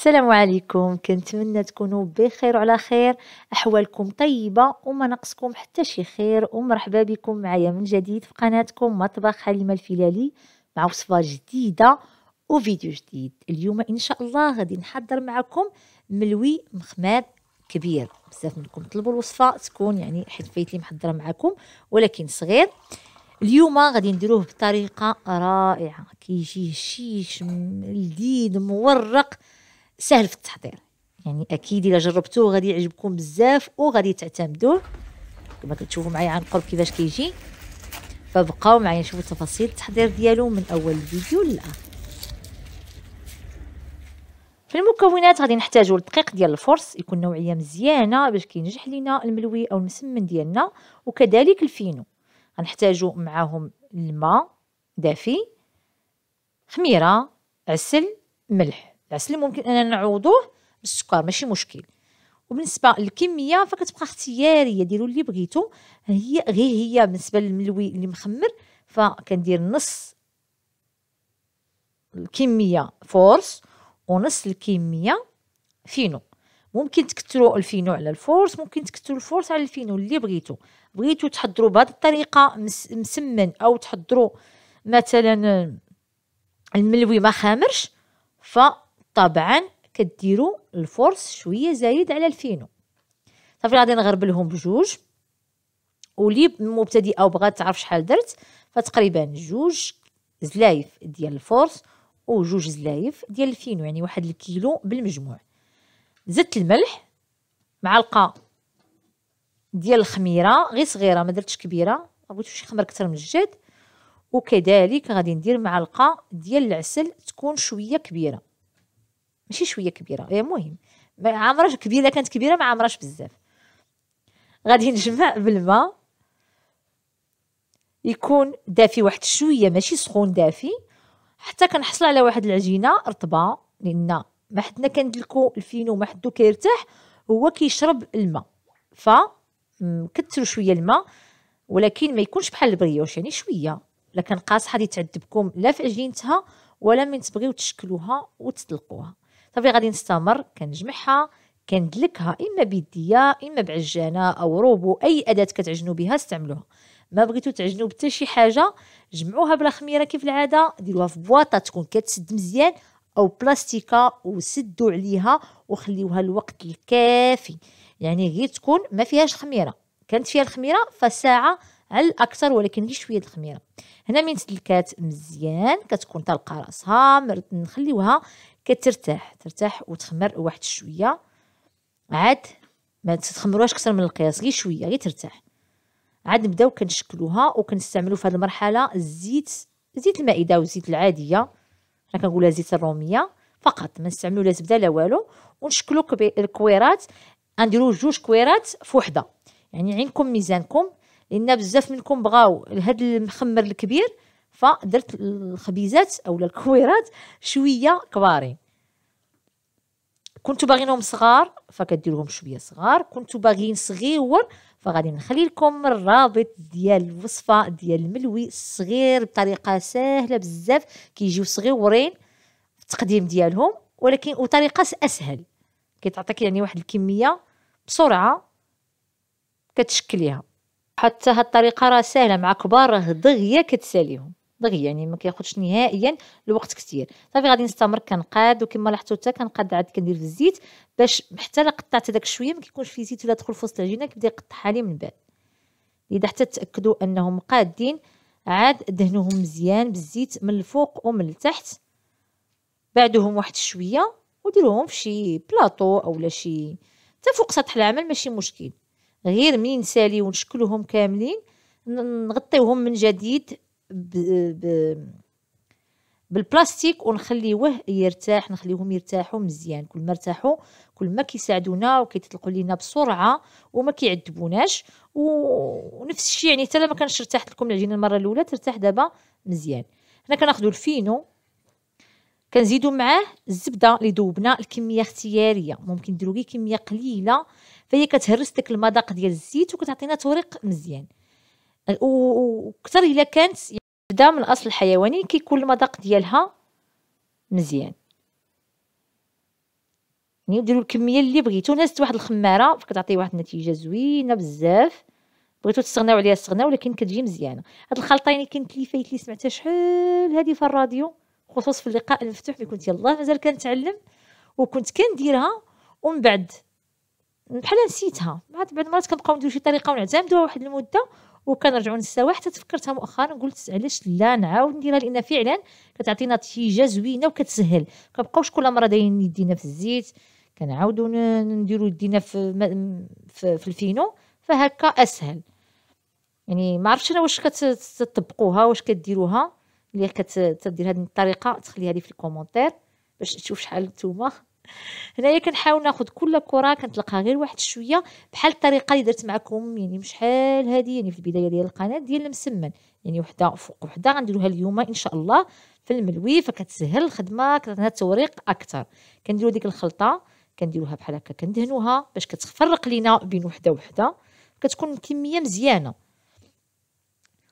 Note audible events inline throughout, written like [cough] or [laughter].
السلام عليكم كنتمنى تكونوا بخير وعلى خير احوالكم طيبه وما نقصكم حتى شي خير ومرحبا بكم معايا من جديد في قناتكم مطبخ حليمه الفلالي مع وصفه جديده وفيديو جديد اليوم ان شاء الله غادي نحضر معكم ملوي مخمار كبير بزاف منكم طلبوا الوصفه تكون يعني حيت فايت لي محضره معكم ولكن صغير اليوم غادي نديروه بطريقه رائعه كيجي هشيش لذيذ مورق سهل في التحضير يعني اكيد الا جربتوه غادي يعجبكم بزاف وغادي تعتمدوه كما كتشوفوا معايا عن قرب كيفاش كيجي فبقاو معايا نشوفوا تفاصيل التحضير ديالو من اول الفيديو للاخر في المكونات غادي نحتاجو الدقيق ديال الفرص يكون نوعيه مزيانه باش كينجح لينا الملوي او المسمن ديالنا وكذلك الفينو غنحتاجو معاهم الماء دافي خميره عسل ملح العسل ممكن اننا نعوضوه بالسكر ماشي مشكل وبالنسبه للكميه فكتبقى اختياريه ديروا اللي بغيتو هي غير هي بالنسبه للملوي اللي مخمر فكندير نص الكميه فورس ونص الكميه فينو ممكن تكثروا الفينو على الفورس ممكن تكثروا الفورس على الفينو اللي بغيتو بغيتو تحضروا بهذه الطريقه مسمن او تحضروا مثلا الملوي ما خامرش ف طبعا كديروا الفورس شويه زايد على الفينو صافي غادي نغربلهم بجوج ولي مبتدئه وبغات تعرف شحال درت فتقريبا جوج زلايف ديال الفورس وجوج زلايف ديال الفينو يعني واحد الكيلو بالمجموع زدت الملح معلقه ديال الخميره غير صغيره ما درتش كبيره ما شي خمر اكثر من الجد وكذلك غادي ندير معلقه ديال العسل تكون شويه كبيره ماشي شويه كبيره المهم إيه، ما عمرها كبيره كانت كبيره ما عمرهاش بزاف غادي نجمع بالماء يكون دافي واحد شويه ماشي سخون دافي حتى كنحصل على واحد العجينه رطبه لان ما حدنا كندلكو الفينو ما حدو كيرتاح هو كيشرب الماء ف كثروا شويه الماء ولكن ما يكونش بحال البريوش يعني شويه لكن قاصحه غادي تعذبكم لا في عجينتها ولا من تبغيو تشكلوها وتطلقوها صافي غادي نستمر كنجمعها كندلكها اما بيديا اما بعجانه او روبو اي اداه كتعجنوا بها استعملوها ما بغيتو تعجنوا بتا شي حاجه جمعوها بلا خميره كيف العاده ديروها في بواطه تكون كتسد مزيان او بلاستيكه وسدوا عليها وخليوها الوقت الكافي يعني غير تكون ما فيهاش خميره كانت فيها الخميره فساعه على الاكثر ولكن غير شويه الخميره هنا من تدلكات مزيان كتكون طالقه راسها نخليوها كترتاح ترتاح وتخمر واحد شويه عاد ما تخمروهاش اكثر من القياس غير شويه غير ترتاح عاد نبداو كنشكلوها وكنستعملوا في هذه المرحله الزيت زيت المائده والزيت العاديه حنا كنقولها زيت الروميه فقط ما نستعملوا لا زبده لا والو ونشكلوا الكويرات غنديروا جوج كويرات في وحده يعني عينكم ميزانكم لان بزاف منكم بغاو هذا المخمر الكبير فدرت الخبيزات او الكويرات شويه كبارين كنتو باغينهم صغار فكديرهم شويه صغار كنتو باغيين صغيور فغادي نخلي لكم الرابط ديال الوصفه ديال الملوي الصغير بطريقه سهله بزاف كيجيو صغيورين في التقديم ديالهم ولكن وطريقه اسهل كتعطيك يعني واحد الكميه بسرعه كتشكليها حتى هاد الطريقه راه سهله مع كبار راه دغيا كتساليهم دغيا يعني ما كياخذش نهائيا الوقت كثير صافي غادي نستمر كنقاد وكما لاحظتوا حتى كنقاد عاد كندير في الزيت باش حتى لا قطعت داك شويه ما كيكونش فيه زيت ولا دخل في وسط العجينه كيبدا يقطعها لي من بعد اذا حتى تاكدوا انهم قادين عاد دهنوهم مزيان بالزيت من الفوق ومن التحت بعدهم واحد شويه وديروهم في شي بلاطو اولا شي حتى فوق سطح العمل ماشي مشكل غير منين ساليو ونشكلوهم كاملين نغطيوهم من جديد ب... ب... بالبلاستيك ونخليوه يرتاح نخليهم يرتاحوا مزيان كل ما ارتاحوا كل ما كيساعدونا وكيتطلقوا لينا بسرعه وما كيعذبوناش ونفس الشيء يعني حتى ما كانش ارتاحت لكم العجينه المره الاولى ترتاح دابا مزيان هنا كناخذوا الفينو كنزيدوا معاه الزبده اللي ذوبنا الكميه اختياريه ممكن ديروا غير كميه قليله فهي كتهرس داك المذاق ديال الزيت وكتعطينا طريق مزيان وكثر الا كانت تبدا من الاصل الحيواني كيكون المذاق ديالها مزيان يعني ديروا الكميه اللي بغيتو انا واحد الخماره فكتعطي واحد النتيجه زوينه بزاف بغيتو تستغناو عليها استغناو ولكن كتجي مزيانه هاد الخلطه يعني كنت لي فايت لي سمعتها شحال هادي في الراديو خصوص في اللقاء المفتوح اللي كنت يلاه مازال كنتعلم وكنت كنديرها ومن بعد بحال نسيتها بعد بعد مرات كنبقاو نديرو شي طريقه ونعتمدوها واحد المده وكنرجعوا نساو حتى تفكرتها مؤخرا قلت علاش لا نعاود نديرها لان فعلا كتعطي نتيجه زوينه وكتسهل كنبقاوش كل مره دايرين يدينا في الزيت كنعاودوا نديروا يدينا في, في في الفينو فهكا اسهل يعني ما عرفتش انا واش كتطبقوها واش كديروها اللي كتدير هذه الطريقه تخليها لي في الكومونتير باش تشوف شحال نتوما هنايا كنحاول ناخذ كل كره كنتلقاها غير واحد شويه بحال الطريقه اللي درت معكم يعني بشحال هذه يعني في البدايه ديال القناه ديال المسمن يعني وحده فوق وحده غنديروها اليوم ان شاء الله في الملوي فكتسهل الخدمه كتعطينا توريق اكثر كنديروا ديك الخلطه كنديروها بحال هكا كندهنوها باش كتفرق لينا بين وحده وحده كتكون كميه مزيانه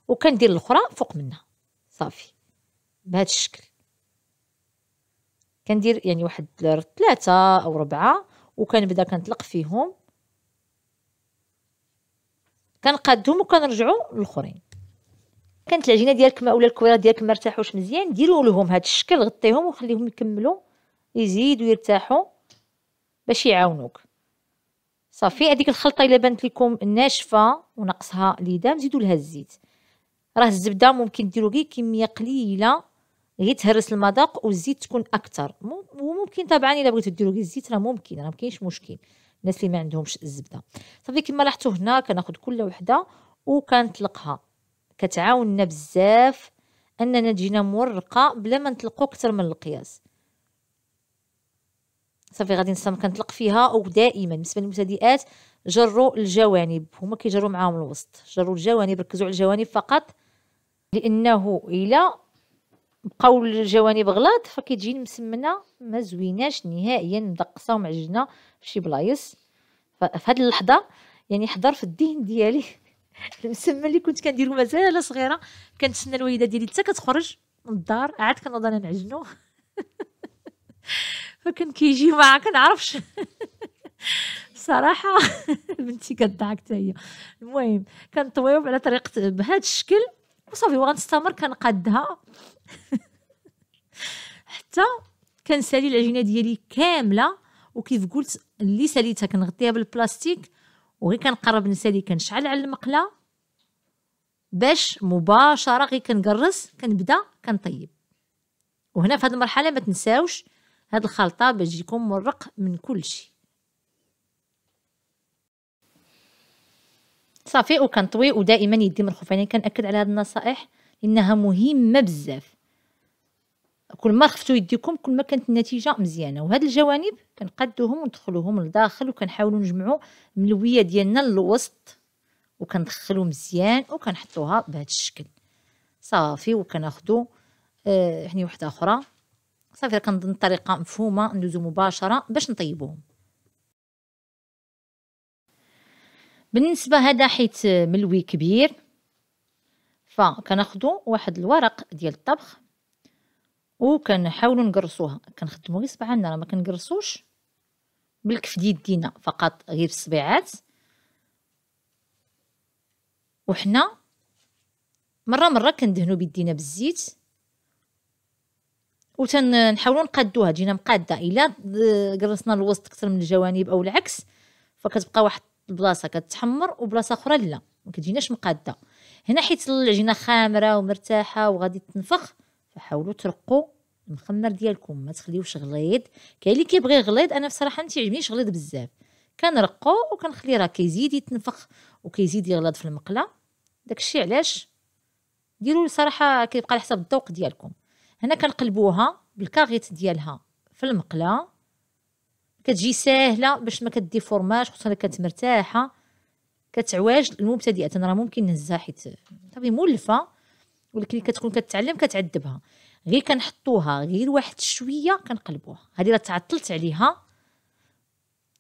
وكندير الاخرى فوق منها صافي بهذا الشكل كندير يعني واحد ثلاثة او ربعة وكنبدا كنطلق فيهم كنقادهم وكنرجعوا للاخرين كانت العجينه ديالك أولا الكويره ديالك مرتاحوش ارتاحوش مزيان ديروا لهم هاد الشكل غطيهم وخليهم يكملوا يزيدوا يرتاحوا باش يعاونوك صافي هذيك الخلطه الا بانت لكم ناشفه وناقصها ليدام زيدوا لها الزيت راه الزبده ممكن ديروا غير كميه قليله غير تهرس المذاق والزيت تكون اكثر وممكن طبعا الا بغيتو ديروا غير الزيت راه ممكن راه ما كاينش مشكل الناس اللي ما عندهمش الزبده صافي كما لاحظتوا هنا كناخذ كل وحده وكنطلقها كتعاوننا بزاف اننا تجينا مورقه بلا ما نطلقوا اكثر من القياس صافي غادي نصم كنطلق فيها ودائما بالنسبه للمبتدئات جروا الجوانب هما كيجروا معاهم الوسط جروا الجوانب ركزوا على الجوانب فقط لانه الا بقاو الجوانب غلاط فكتجي مسمنه ما زويناش نهائيا مدقصه ومعجنه فشي بلايص فهاد اللحظه يعني حضر في الدين ديالي [laughs] المسمى اللي كنت كنديرو مازال صغيره كنتسنى الوالده ديالي حتى كتخرج من الدار عاد كنوض انا نعجنو [laughs] فكان كيجي ما كنعرفش [laughs] صراحه بنتي كضحك حتى هي المهم كنطويو على طريقه بهذا الشكل وصافي وغنستمر كنقادها [laughs] حتى كنسالي العجينه ديالي كامله وكيف قلت اللي ساليتها كنغطيها بالبلاستيك وغير كنقرب نسالي كنشعل على المقله باش مباشره غير كنقرص كنبدا كنطيب وهنا في هذه المرحله ما تنساوش هاد الخلطه باش يكون مرق من كل شيء صافي وكنطوي ودائما يدي مرخوفين يعني كنأكد على هاد النصائح انها مهمه بزاف كل ما خفتوا يديكم كل ما كانت النتيجه مزيانه وهاد الجوانب كنقدوهم وندخلوهم لداخل وكنحاولوا نجمعوا ملوية ديالنا للوسط وكندخلو مزيان وكنحطوها بهذا الشكل صافي وكناخدو آه هني وحده اخرى صافي كنظن الطريقه مفهومه ندوزو مباشره باش نطيبوهم بالنسبه هذا حيت ملوي كبير فكناخدو واحد الورق ديال الطبخ وكنحاولوا نقرصوها كنخدموا غير صبعنا راه ما كنقرصوش بالكف ديال يدينا فقط غير الصبيعات وحنا مره مره كندهنوا بيدينا بالزيت وتنحاولوا نقادوها جينا مقاده الا قرصنا الوسط اكثر من الجوانب او العكس فكتبقى واحد البلاصه كتحمر وبلاصه اخرى لا ما كتجيناش مقاده هنا حيت العجينه خامره ومرتاحه وغادي تنفخ فحاولوا ترقوا المخمر ديالكم ما تخليوش غليظ كاين اللي كيبغي غليظ انا بصراحه ما تيعجبنيش غليظ بزاف كنرقو وكنخلي راه كيزيد يتنفخ وكيزيد يغلط في المقله داكشي علاش ديروا صراحه كيبقى على حسب الذوق ديالكم هنا كنقلبوها بالكاغيت ديالها في المقله كتجي ساهله باش ما كديفورماش خصوصا كانت مرتاحه كتعواج المبتدئه انا راه ممكن نهزها حيت صافي مولفه ولكن كتكون كتعلم كتعذبها غير كنحطوها غير واحد شويه كنقلبوها هذه راه تعطلت عليها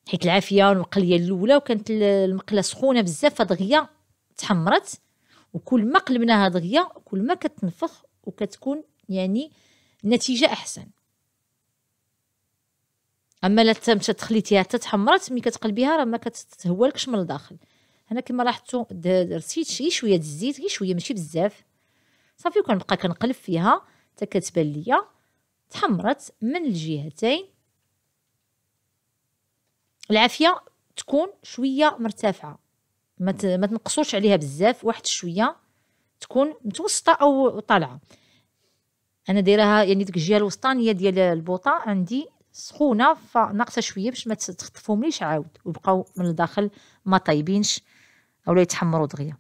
حيت العافيه المقليه الاولى وكانت المقله سخونه بزاف دغيا تحمرت وكل ما قلبناها دغيا كل ما كتنفخ وكتكون يعني النتيجه احسن اما لا تخليتيها حتى تحمرت ملي كتقلبيها راه ما كتتهولكش من الداخل هنا كما لاحظتوا درتي شي شويه ديال الزيت غير شويه ماشي بزاف صافي وكنبقى كنقلب فيها حتى كتبان ليا تحمرت من الجهتين العافيه تكون شويه مرتفعه ما ما تنقصوش عليها بزاف واحد شويه تكون متوسطه او طالعه انا دايرها يعني ديك الجهه الوسطانيه ديال البوطه عندي سخونه فناقصه شويه باش ما تخطفهم عاود ويبقاو من الداخل ما طايبينش اولا يتحمروا دغيا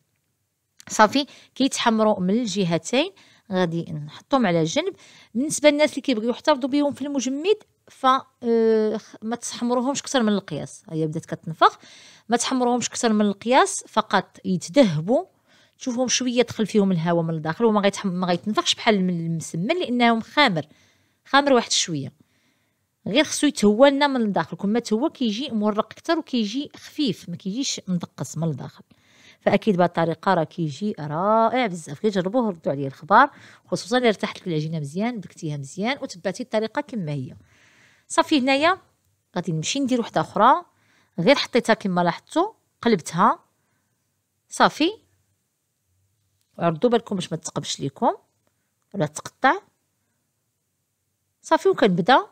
صافي كيتحمروا من الجهتين غادي نحطهم على جنب بالنسبه للناس اللي كيبغيو يحتفظوا بهم في المجمد ف آه، ما تحمروهمش اكثر من القياس هي بدات كتنفخ ما تحمروهمش اكثر من القياس فقط يتذهبوا تشوفهم شويه دخل فيهم الهواء من الداخل وما ما غيتنفخش بحال من المسمن لانهم خامر خامر واحد شويه غير خصو يتهوى لنا من الداخل كون ما تهوى كيجي مورق اكثر وكيجي خفيف ما كيجيش مدقس من الداخل فاكيد بهذه الطريقه راه كيجي رائع بزاف غير جربوه ردوا عليا الخبر خصوصا اللي ارتحت لك العجينه مزيان دكتيها مزيان وتبعتي الطريقه كما هي صافي هنايا غادي نمشي ندير وحده اخرى غير حطيتها كما لاحظتوا قلبتها صافي عرضوا بالكم باش ما تقبش ليكم ولا تقطع صافي وكنبدا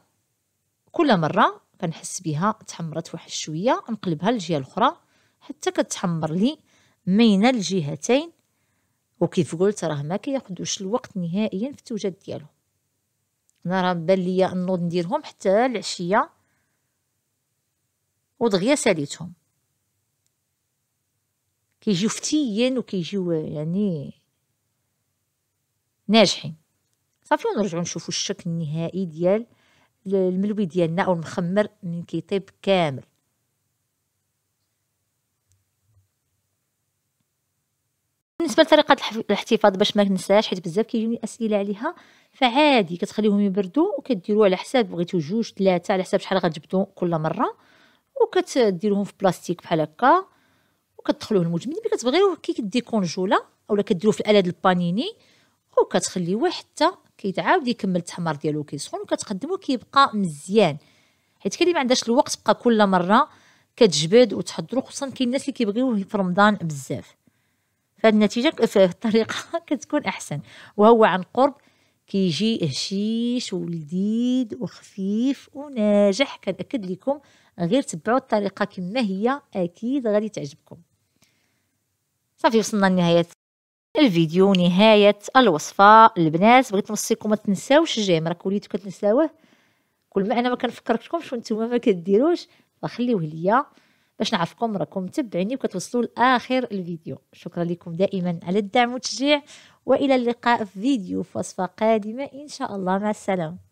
كل مره كنحس بها تحمرت واحد شويه نقلبها للجهه الاخرى حتى كتحمر لي من الجهتين وكيف قلت راه ما كياخذوش الوقت نهائيا في التوجد ديالهم انا راه بان ليا النوض نديرهم حتى العشيه ودغيا ساليتهم كيجيو فتيين وكيجيو يعني ناجحين صافي ونرجعو نشوفو الشكل النهائي ديال الملوي ديالنا او المخمر من كيطيب كامل بالنسبه لطريقه الاحتفاظ باش ما ننساش حيت بزاف كيجوني اسئله عليها فعادي كتخليهم يبردوا وكديروا على حساب بغيتو جوج ثلاثه على حساب شحال غتجبدوا كل مره وكتديروهم في بلاستيك بحال هكا وكتدخلوه المجمد ملي كتبغيو كي كدير اولا كديروه في الاله البانيني وكتخليوه حتى كيتعاود يكمل التحمر ديالو كيسخن وكتقدمو كيبقى مزيان حيت كاين اللي ما عندهاش الوقت بقى كل مره كتجبد وتحضرو خصوصا كاين الناس اللي كيبغيوه في رمضان بزاف فالنتيجة الطريقه [laughs] كتكون أحسن وهو عن قرب كيجي هشيش ولذيذ وخفيف وناجح كنأكد لكم غير تبعوا الطريقة كما هي أكيد غادي تعجبكم صافي وصلنا لنهاية الفيديو نهاية الوصفة البنات بغيت نوصيكم ما تنساوش الجيم راك وليتو كتنساوه كل ما انا ما كنفكركمش وانتم ما كديروش فخليوه ليا باش نعرفكم راكم متبعيني وكتوصلوا لاخر الفيديو شكرا لكم دائما على الدعم والتشجيع والى اللقاء في فيديو في وصفه قادمه ان شاء الله مع السلامه